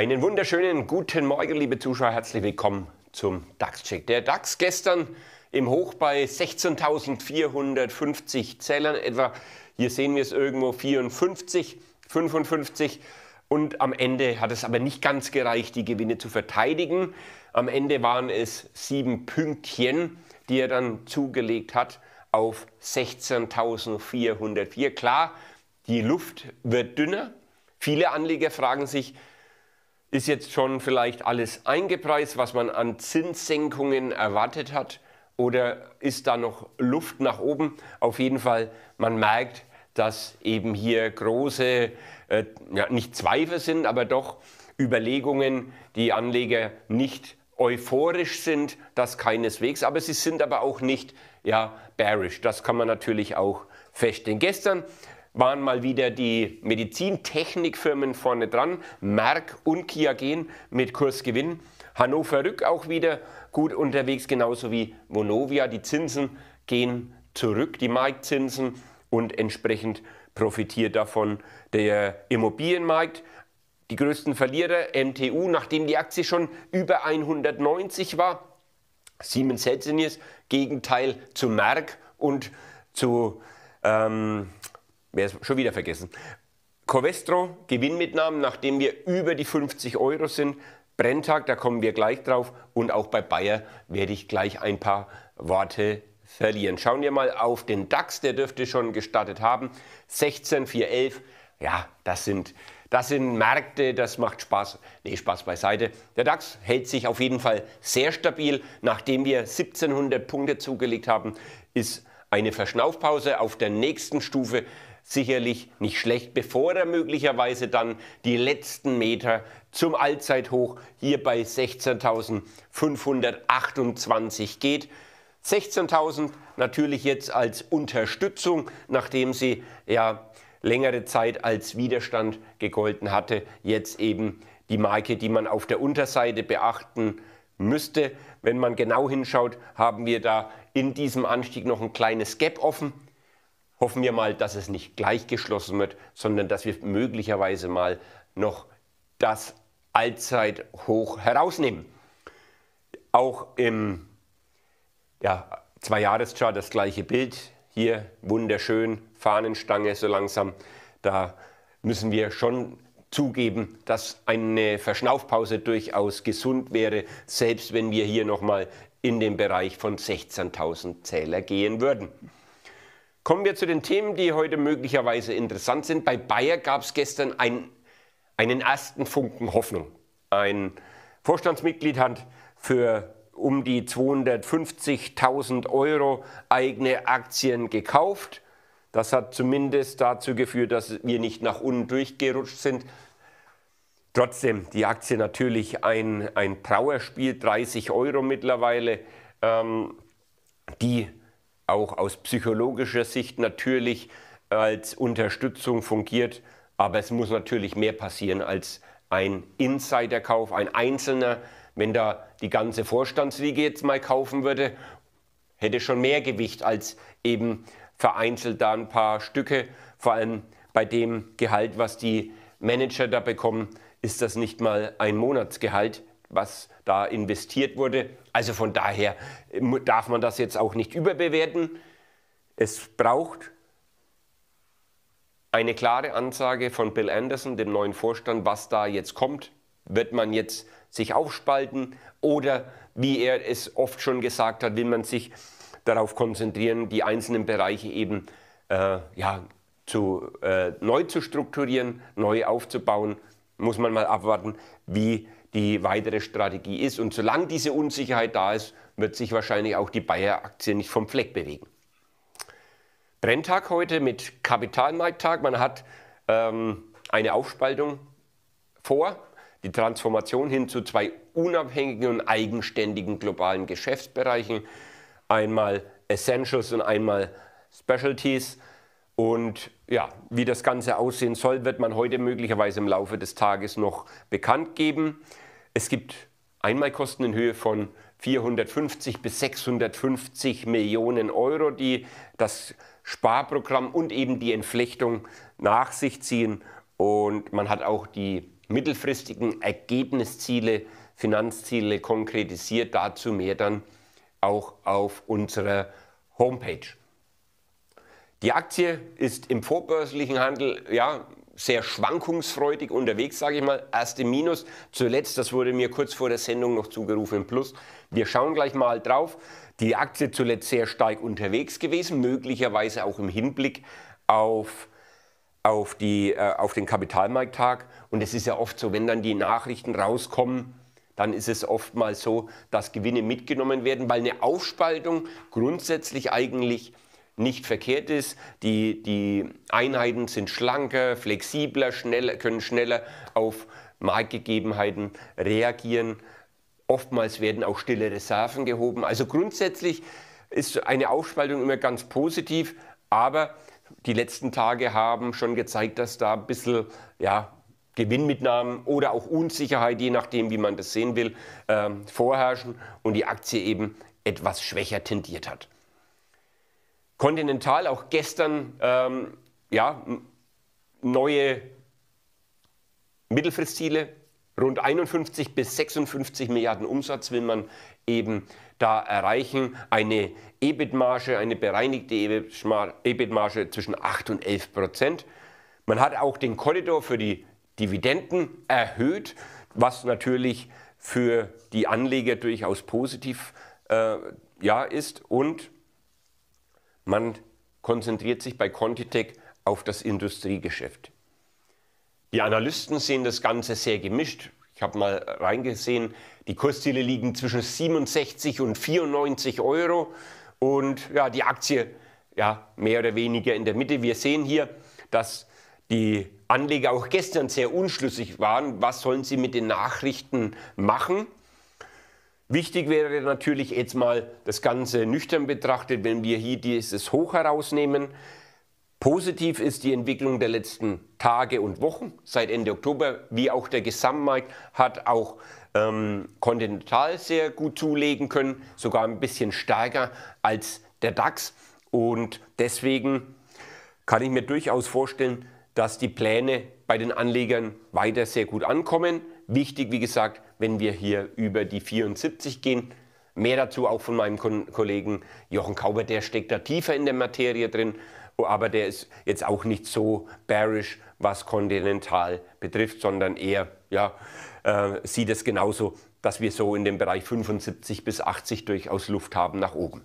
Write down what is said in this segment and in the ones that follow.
Einen wunderschönen guten Morgen, liebe Zuschauer. Herzlich willkommen zum DAX-Check. Der DAX gestern im Hoch bei 16.450 Zählern etwa. Hier sehen wir es irgendwo 54, 55. Und am Ende hat es aber nicht ganz gereicht, die Gewinne zu verteidigen. Am Ende waren es sieben Pünktchen, die er dann zugelegt hat auf 16.404. Klar, die Luft wird dünner. Viele Anleger fragen sich, ist jetzt schon vielleicht alles eingepreist, was man an Zinssenkungen erwartet hat? Oder ist da noch Luft nach oben? Auf jeden Fall, man merkt, dass eben hier große, äh, ja, nicht Zweifel sind, aber doch Überlegungen, die Anleger nicht euphorisch sind, das keineswegs, aber sie sind aber auch nicht ja, bearish. Das kann man natürlich auch feststellen. Gestern waren mal wieder die Medizintechnikfirmen vorne dran, Merck und Kiagen mit Kursgewinn. Hannover Rück auch wieder gut unterwegs, genauso wie Vonovia. Die Zinsen gehen zurück, die Marktzinsen und entsprechend profitiert davon der Immobilienmarkt. Die größten Verlierer, MTU, nachdem die Aktie schon über 190 war. Siemens Healthineers, Gegenteil zu Merck und zu ähm, wäre es schon wieder vergessen. Covestro, Gewinnmitnahmen, nachdem wir über die 50 Euro sind. Brenntag, da kommen wir gleich drauf. Und auch bei Bayer werde ich gleich ein paar Worte verlieren. Schauen wir mal auf den DAX, der dürfte schon gestartet haben. 16,411. Ja, das sind, das sind Märkte, das macht Spaß. Nee, Spaß beiseite. Der DAX hält sich auf jeden Fall sehr stabil. Nachdem wir 1700 Punkte zugelegt haben, ist eine Verschnaufpause auf der nächsten Stufe sicherlich nicht schlecht, bevor er möglicherweise dann die letzten Meter zum Allzeithoch hier bei 16.528 geht. 16.000 natürlich jetzt als Unterstützung, nachdem sie ja längere Zeit als Widerstand gegolten hatte. Jetzt eben die Marke, die man auf der Unterseite beachten müsste. Wenn man genau hinschaut, haben wir da in diesem Anstieg noch ein kleines Gap offen hoffen wir mal, dass es nicht gleich geschlossen wird, sondern dass wir möglicherweise mal noch das Allzeithoch herausnehmen. Auch im ja, Zwei-Jahres-Chart das gleiche Bild. Hier wunderschön, Fahnenstange so langsam. Da müssen wir schon zugeben, dass eine Verschnaufpause durchaus gesund wäre, selbst wenn wir hier nochmal in den Bereich von 16.000 Zähler gehen würden. Kommen wir zu den Themen, die heute möglicherweise interessant sind. Bei Bayer gab es gestern ein, einen ersten Funken Hoffnung. Ein Vorstandsmitglied hat für um die 250.000 Euro eigene Aktien gekauft. Das hat zumindest dazu geführt, dass wir nicht nach unten durchgerutscht sind. Trotzdem, die Aktie natürlich ein, ein Trauerspiel, 30 Euro mittlerweile. Ähm, die auch aus psychologischer Sicht natürlich als Unterstützung fungiert. Aber es muss natürlich mehr passieren als ein Insiderkauf, ein Einzelner. Wenn da die ganze Vorstandsliga jetzt mal kaufen würde, hätte schon mehr Gewicht als eben vereinzelt da ein paar Stücke. Vor allem bei dem Gehalt, was die Manager da bekommen, ist das nicht mal ein Monatsgehalt was da investiert wurde. Also von daher äh, darf man das jetzt auch nicht überbewerten. Es braucht eine klare Ansage von Bill Anderson, dem neuen Vorstand, was da jetzt kommt. Wird man jetzt sich aufspalten oder, wie er es oft schon gesagt hat, will man sich darauf konzentrieren, die einzelnen Bereiche eben äh, ja, zu, äh, neu zu strukturieren, neu aufzubauen. Muss man mal abwarten, wie die weitere Strategie ist. Und solange diese Unsicherheit da ist, wird sich wahrscheinlich auch die Bayer-Aktie nicht vom Fleck bewegen. Brenntag heute mit Kapitalmarkttag. Man hat ähm, eine Aufspaltung vor, die Transformation hin zu zwei unabhängigen und eigenständigen globalen Geschäftsbereichen. Einmal Essentials und einmal Specialties. Und ja, wie das Ganze aussehen soll, wird man heute möglicherweise im Laufe des Tages noch bekannt geben. Es gibt Einmalkosten in Höhe von 450 bis 650 Millionen Euro, die das Sparprogramm und eben die Entflechtung nach sich ziehen. Und man hat auch die mittelfristigen Ergebnisziele, Finanzziele konkretisiert. Dazu mehr dann auch auf unserer Homepage. Die Aktie ist im vorbörslichen Handel ja, sehr schwankungsfreudig unterwegs, sage ich mal. Erst im Minus, zuletzt, das wurde mir kurz vor der Sendung noch zugerufen, im Plus. Wir schauen gleich mal drauf. Die Aktie zuletzt sehr stark unterwegs gewesen, möglicherweise auch im Hinblick auf, auf, die, äh, auf den Kapitalmarkttag. Und es ist ja oft so, wenn dann die Nachrichten rauskommen, dann ist es oftmals so, dass Gewinne mitgenommen werden, weil eine Aufspaltung grundsätzlich eigentlich nicht verkehrt ist. Die, die Einheiten sind schlanker, flexibler, schneller, können schneller auf Marktgegebenheiten reagieren. Oftmals werden auch stille Reserven gehoben. Also grundsätzlich ist eine Aufspaltung immer ganz positiv, aber die letzten Tage haben schon gezeigt, dass da ein bisschen ja, Gewinnmitnahmen oder auch Unsicherheit, je nachdem, wie man das sehen will, äh, vorherrschen und die Aktie eben etwas schwächer tendiert hat. Continental auch gestern ähm, ja, neue Mittelfristziele. Rund 51 bis 56 Milliarden Umsatz will man eben da erreichen. Eine EBIT-Marge, eine bereinigte EBIT-Marge zwischen 8 und 11 Prozent. Man hat auch den Korridor für die Dividenden erhöht, was natürlich für die Anleger durchaus positiv äh, ja, ist. Und man konzentriert sich bei Contitech auf das Industriegeschäft. Die Analysten sehen das Ganze sehr gemischt. Ich habe mal reingesehen, die Kursziele liegen zwischen 67 und 94 Euro und ja, die Aktie ja, mehr oder weniger in der Mitte. Wir sehen hier, dass die Anleger auch gestern sehr unschlüssig waren, was sollen sie mit den Nachrichten machen. Wichtig wäre natürlich jetzt mal das Ganze nüchtern betrachtet, wenn wir hier dieses Hoch herausnehmen. Positiv ist die Entwicklung der letzten Tage und Wochen seit Ende Oktober, wie auch der Gesamtmarkt hat auch ähm, Continental sehr gut zulegen können, sogar ein bisschen stärker als der DAX. Und deswegen kann ich mir durchaus vorstellen, dass die Pläne bei den Anlegern weiter sehr gut ankommen. Wichtig, wie gesagt, wenn wir hier über die 74 gehen. Mehr dazu auch von meinem Kollegen Jochen Kauber, der steckt da tiefer in der Materie drin, oh, aber der ist jetzt auch nicht so bearish, was kontinental betrifft, sondern eher ja, äh, sieht es genauso, dass wir so in dem Bereich 75 bis 80 durchaus Luft haben nach oben.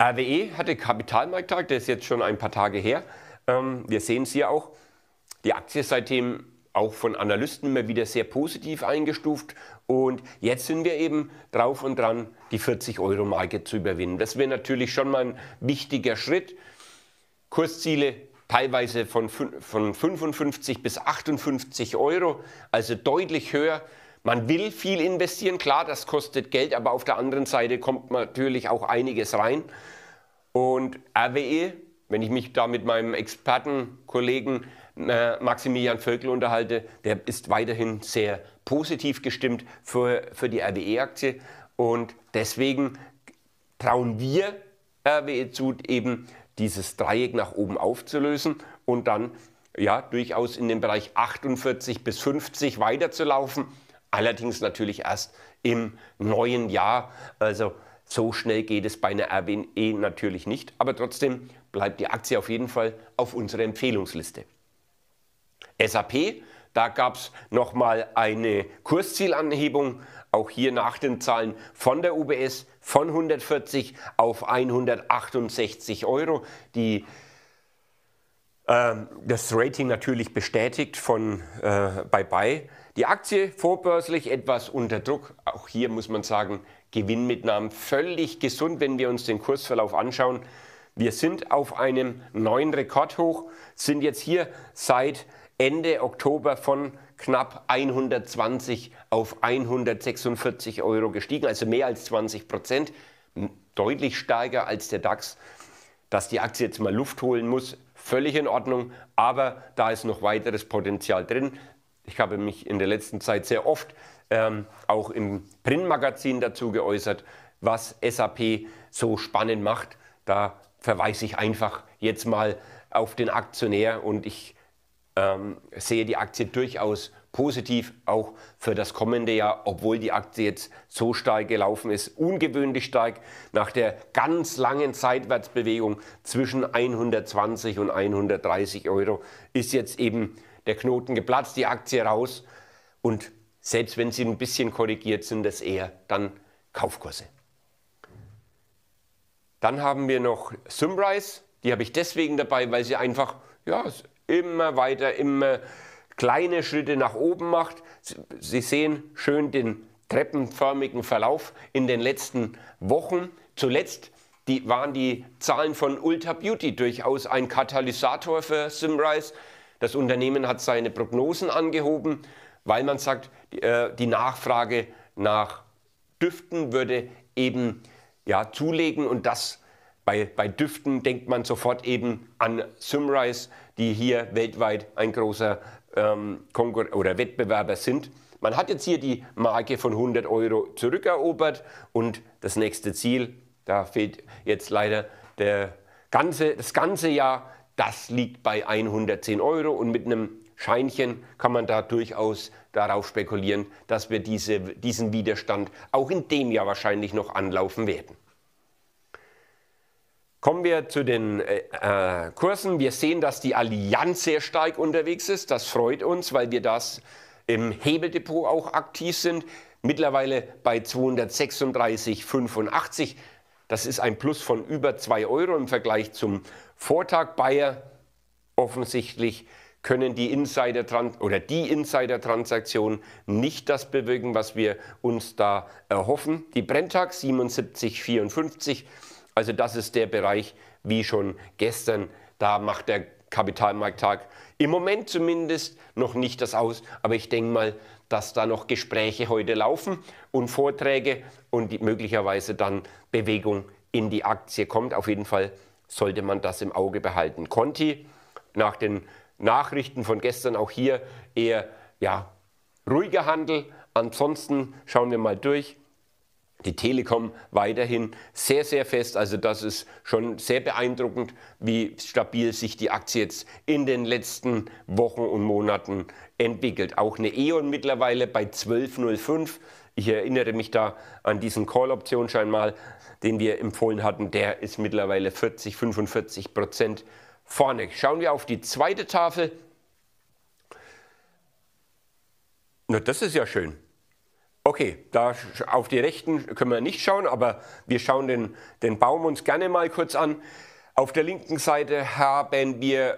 RWE hatte Kapitalmarkttag, der ist jetzt schon ein paar Tage her. Ähm, wir sehen es hier auch. Die Aktie seitdem auch von Analysten immer wieder sehr positiv eingestuft. Und jetzt sind wir eben drauf und dran, die 40-Euro-Marke zu überwinden. Das wäre natürlich schon mal ein wichtiger Schritt. Kursziele teilweise von, von 55 bis 58 Euro, also deutlich höher. Man will viel investieren, klar, das kostet Geld, aber auf der anderen Seite kommt natürlich auch einiges rein. Und RWE, wenn ich mich da mit meinem Expertenkollegen Maximilian Völkel unterhalte, der ist weiterhin sehr positiv gestimmt für, für die RWE-Aktie. Und deswegen trauen wir RWE zu, eben dieses Dreieck nach oben aufzulösen und dann ja, durchaus in den Bereich 48 bis 50 weiterzulaufen. Allerdings natürlich erst im neuen Jahr. Also so schnell geht es bei einer RWE natürlich nicht. Aber trotzdem bleibt die Aktie auf jeden Fall auf unserer Empfehlungsliste. SAP, da gab es nochmal eine Kurszielanhebung, auch hier nach den Zahlen von der UBS von 140 auf 168 Euro. Die, äh, das Rating natürlich bestätigt von äh, Bye Bye. Die Aktie vorbörslich etwas unter Druck. Auch hier muss man sagen, Gewinnmitnahmen völlig gesund, wenn wir uns den Kursverlauf anschauen. Wir sind auf einem neuen Rekordhoch, sind jetzt hier seit Ende Oktober von knapp 120 auf 146 Euro gestiegen, also mehr als 20 Prozent, deutlich stärker als der DAX. Dass die Aktie jetzt mal Luft holen muss, völlig in Ordnung, aber da ist noch weiteres Potenzial drin. Ich habe mich in der letzten Zeit sehr oft ähm, auch im Printmagazin dazu geäußert, was SAP so spannend macht. Da verweise ich einfach jetzt mal auf den Aktionär und ich ähm, sehe die Aktie durchaus positiv auch für das kommende Jahr, obwohl die Aktie jetzt so stark gelaufen ist, ungewöhnlich stark nach der ganz langen Seitwärtsbewegung zwischen 120 und 130 Euro ist jetzt eben der Knoten geplatzt, die Aktie raus und selbst wenn sie ein bisschen korrigiert sind, das eher dann Kaufkurse. Dann haben wir noch Sumrise, die habe ich deswegen dabei, weil sie einfach ja, immer weiter, immer kleine Schritte nach oben macht. Sie sehen schön den treppenförmigen Verlauf in den letzten Wochen. Zuletzt die, waren die Zahlen von Ultra Beauty durchaus ein Katalysator für Simrise. Das Unternehmen hat seine Prognosen angehoben, weil man sagt, äh, die Nachfrage nach Düften würde eben ja, zulegen und das bei, bei Düften denkt man sofort eben an Simrise die hier weltweit ein großer ähm, oder Wettbewerber sind. Man hat jetzt hier die Marke von 100 Euro zurückerobert und das nächste Ziel, da fehlt jetzt leider der ganze, das ganze Jahr, das liegt bei 110 Euro und mit einem Scheinchen kann man da durchaus darauf spekulieren, dass wir diese, diesen Widerstand auch in dem Jahr wahrscheinlich noch anlaufen werden. Kommen wir zu den äh, äh, Kursen. Wir sehen, dass die Allianz sehr stark unterwegs ist. Das freut uns, weil wir das im Hebeldepot auch aktiv sind. Mittlerweile bei 236,85. Das ist ein Plus von über 2 Euro im Vergleich zum Vortag Bayer. Offensichtlich können die Insider oder die Insider-Transaktion nicht das bewirken, was wir uns da erhoffen. Die Brenntag 77,54 also das ist der Bereich, wie schon gestern, da macht der Kapitalmarkttag im Moment zumindest noch nicht das aus, aber ich denke mal, dass da noch Gespräche heute laufen und Vorträge und möglicherweise dann Bewegung in die Aktie kommt. Auf jeden Fall sollte man das im Auge behalten. Conti nach den Nachrichten von gestern auch hier eher ja, ruhiger Handel. Ansonsten schauen wir mal durch die Telekom weiterhin sehr, sehr fest. Also das ist schon sehr beeindruckend, wie stabil sich die Aktie jetzt in den letzten Wochen und Monaten entwickelt. Auch eine E.ON mittlerweile bei 12,05. Ich erinnere mich da an diesen Call-Optionsschein mal, den wir empfohlen hatten. Der ist mittlerweile 40, 45 Prozent vorne. Schauen wir auf die zweite Tafel. Na, das ist ja schön. Okay, da auf die rechten können wir nicht schauen, aber wir schauen den, den Baum uns gerne mal kurz an. Auf der linken Seite haben wir,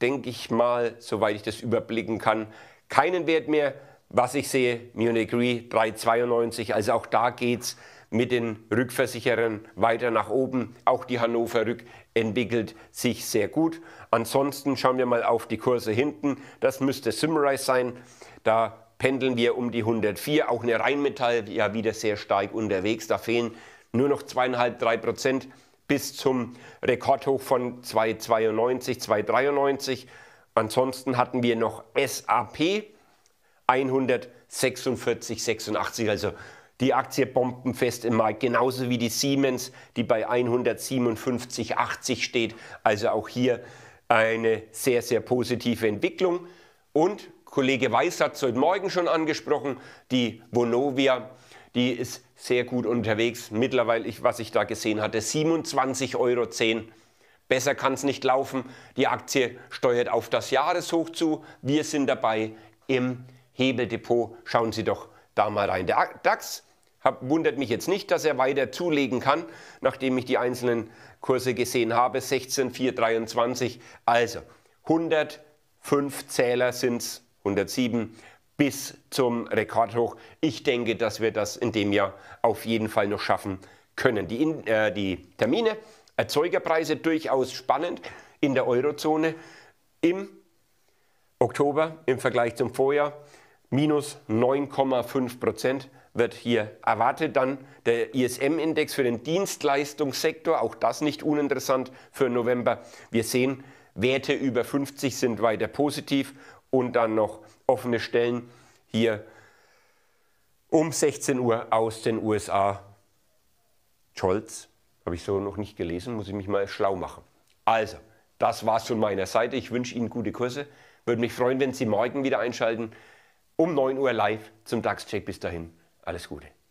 denke ich mal, soweit ich das überblicken kann, keinen Wert mehr. Was ich sehe, Munich Re 392, also auch da geht es mit den Rückversicherern weiter nach oben. Auch die Hannover Rück entwickelt sich sehr gut. Ansonsten schauen wir mal auf die Kurse hinten. Das müsste Simrise sein. Da pendeln wir um die 104. Auch eine Rheinmetall ja wieder sehr stark unterwegs. Da fehlen nur noch zweieinhalb, drei Prozent bis zum Rekordhoch von 292, 293. Ansonsten hatten wir noch SAP 146, 86. Also die Aktie bombenfest im Markt, genauso wie die Siemens, die bei 157,80 steht. Also auch hier eine sehr, sehr positive Entwicklung. Und Kollege Weiß hat es heute Morgen schon angesprochen, die Vonovia, die ist sehr gut unterwegs. Mittlerweile, was ich da gesehen hatte, 27,10 Euro. Besser kann es nicht laufen. Die Aktie steuert auf das Jahreshoch zu. Wir sind dabei im Hebeldepot. Schauen Sie doch da mal rein. Der DAX hab, wundert mich jetzt nicht, dass er weiter zulegen kann, nachdem ich die einzelnen Kurse gesehen habe. 16,423. Also 105 Zähler sind es 107 bis zum Rekordhoch. Ich denke, dass wir das in dem Jahr auf jeden Fall noch schaffen können. Die, äh, die Termine, Erzeugerpreise durchaus spannend in der Eurozone im Oktober im Vergleich zum Vorjahr. Minus 9,5 Prozent wird hier erwartet. Dann der ISM-Index für den Dienstleistungssektor, auch das nicht uninteressant für November. Wir sehen, Werte über 50 sind weiter positiv und dann noch offene Stellen hier um 16 Uhr aus den USA. Scholz, habe ich so noch nicht gelesen, muss ich mich mal schlau machen. Also, das war's von meiner Seite. Ich wünsche Ihnen gute Kurse. Würde mich freuen, wenn Sie morgen wieder einschalten. Um 9 Uhr live zum DAX-Check. Bis dahin, alles Gute.